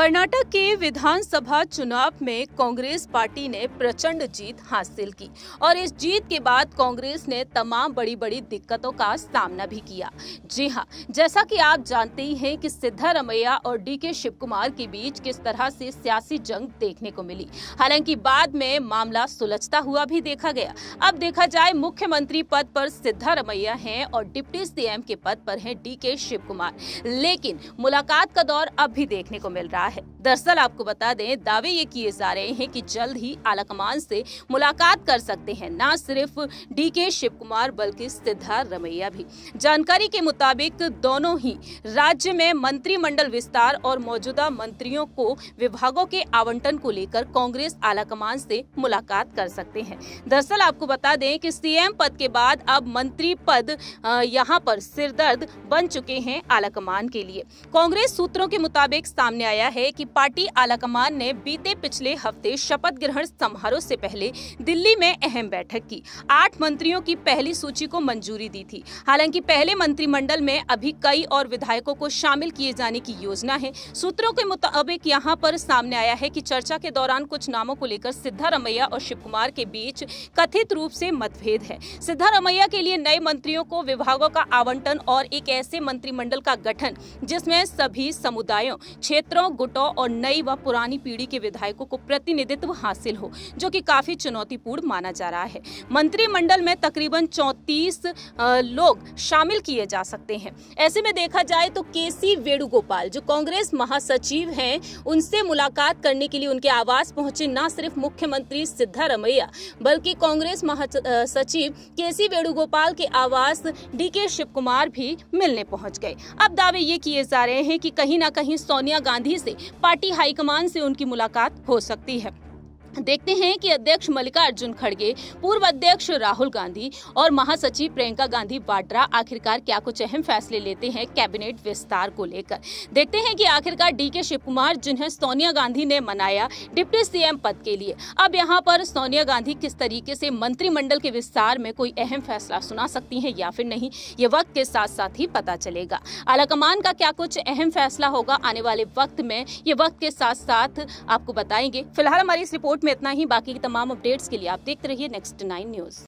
कर्नाटक के विधानसभा चुनाव में कांग्रेस पार्टी ने प्रचंड जीत हासिल की और इस जीत के बाद कांग्रेस ने तमाम बड़ी बड़ी दिक्कतों का सामना भी किया जी हाँ जैसा कि आप जानते ही हैं कि सिद्धारमैया और डी के शिव कुमार के बीच किस तरह से सियासी जंग देखने को मिली हालांकि बाद में मामला सुलझता हुआ भी देखा गया अब देखा जाए मुख्यमंत्री पद पर सिद्धारमैया है और डिप्टी सीएम के पद पर है डी के शिव कुमार लेकिन मुलाकात का दौर अब भी देखने को मिल रहा है है दरअसल आपको बता दें दावे ये किए जा रहे हैं कि जल्द ही आलाकमान से मुलाकात कर सकते हैं न सिर्फ डी के शिव कुमार बल्कि सिद्धार्थ रमैया भी जानकारी के मुताबिक दोनों ही राज्य में मंत्रिमंडल विस्तार और मौजूदा मंत्रियों को विभागों के आवंटन को लेकर कांग्रेस आलाकमान से मुलाकात कर सकते हैं दरअसल आपको बता दें कि सीएम पद के बाद अब मंत्री पद यहाँ पर सिरदर्द बन चुके हैं आलाकमान के लिए कांग्रेस सूत्रों के मुताबिक सामने आया है है कि पार्टी आलाकमान ने बीते पिछले हफ्ते शपथ ग्रहण समारोह से पहले दिल्ली में अहम बैठक की आठ मंत्रियों की पहली सूची को मंजूरी दी थी हालांकि पहले मंत्रिमंडल में अभी कई और विधायकों को शामिल किए जाने की योजना है सूत्रों के मुताबिक यहाँ पर सामने आया है की चर्चा के दौरान कुछ नामों को लेकर सिद्धारमैया और शिव कुमार के बीच कथित रूप से मतभेद है सिद्धारमैया के लिए नए मंत्रियों को विभागों का आवंटन और एक ऐसे मंत्रिमंडल का गठन जिसमें सभी समुदायों क्षेत्रों गुट फोटो और नई व पुरानी पीढ़ी के विधायकों को प्रतिनिधित्व हासिल हो जो कि काफी चुनौतीपूर्ण माना जा रहा है मंत्रिमंडल में तकरीबन चौतीस लोग शामिल किए जा सकते हैं ऐसे में देखा जाए तो के सी वेणुगोपाल जो कांग्रेस महासचिव हैं उनसे मुलाकात करने के लिए उनके आवास पहुंचे न सिर्फ मुख्यमंत्री सिद्धारमैया बल्कि कांग्रेस महासचिव के सी वेणुगोपाल के आवास डी के शिव कुमार भी मिलने पहुंच गए अब दावे ये किए जा रहे हैं कि कहीं ना कहीं सोनिया गांधी से पार्टी हाईकमान से उनकी मुलाकात हो सकती है देखते हैं कि अध्यक्ष मल्लिकार्जुन खड़गे पूर्व अध्यक्ष राहुल गांधी और महासचिव प्रियंका गांधी वाड्रा आखिरकार क्या कुछ अहम फैसले लेते हैं कैबिनेट विस्तार को लेकर देखते हैं कि आखिरकार डी के शिव कुमार जिन्हें सोनिया गांधी ने मनाया डिप्टी सीएम पद के लिए अब यहाँ पर सोनिया गांधी किस तरीके से मंत्रिमंडल के विस्तार में कोई अहम फैसला सुना सकती है या फिर नहीं ये वक्त के साथ साथ ही पता चलेगा आलाकमान का क्या कुछ अहम फैसला होगा आने वाले वक्त में ये वक्त के साथ साथ आपको बताएंगे फिलहाल हमारी इस रिपोर्ट रिपोर्ट में इतना ही बाकी तमाम अपडेट्स के लिए आप देखते रहिए नेक्स्ट नाइन न्यूज़